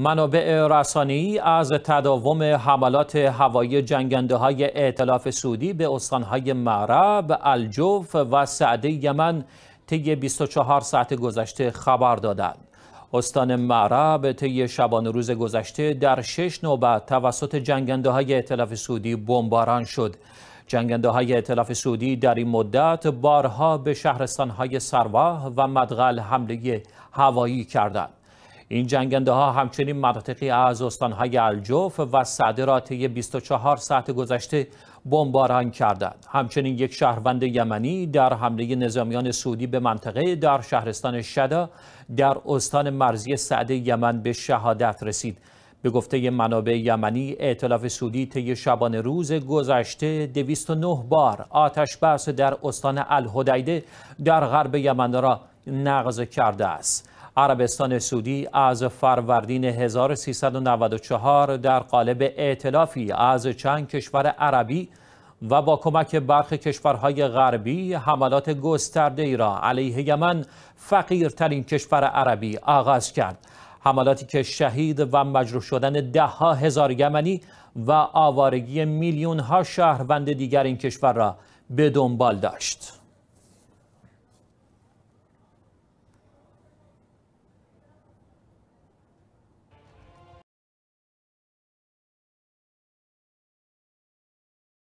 منابع رسانی از تداوم حملات هوایی جنگنده های اعتلاف سعودی به استانهای معرب، الجوف و سعده یمن طی 24 ساعت گذشته خبر دادند. استان معرب طی شبان روز گذشته در شش نوبت توسط جنگنده های اعتلاف سعودی بمباران شد. جنگنده های اعتلاف سعودی در این مدت بارها به شهرستان های و مدغل حمله هوایی کردند. این جنگنده ها همچنین مناطقی از استانهای الجوف و سعده را طی 24 ساعت گذشته بمباران کردند همچنین یک شهروند یمنی در حمله نظامیان سعودی به منطقه در شهرستان شدا در استان مرزی سعد یمن به شهادت رسید به گفته منابع یمنی ائتلاف سعودی طی شبان روز گذشته 209 بار آتش بس در استان الهدیده در غرب یمن را نقض کرده است عربستان سعودی از فروردین 1394 در قالب ائتلافی از چند کشور عربی و با کمک برخی کشورهای غربی حملات گسترده ای را علیه یمن فقیرترین کشور عربی آغاز کرد حملاتی که شهید و مجروح شدن دهها هزار یمنی و آوارگی میلیون ها شهروند دیگر این کشور را به دنبال داشت